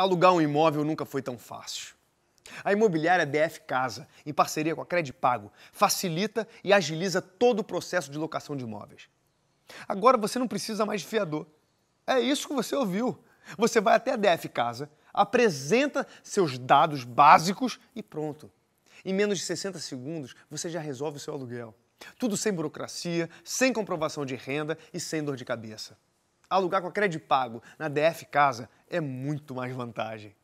Alugar um imóvel nunca foi tão fácil. A imobiliária DF Casa, em parceria com a Credit Pago, facilita e agiliza todo o processo de locação de imóveis. Agora você não precisa mais de fiador. É isso que você ouviu. Você vai até a DF Casa, apresenta seus dados básicos e pronto. Em menos de 60 segundos, você já resolve o seu aluguel. Tudo sem burocracia, sem comprovação de renda e sem dor de cabeça. Alugar com a Crédito Pago na DF Casa é muito mais vantagem.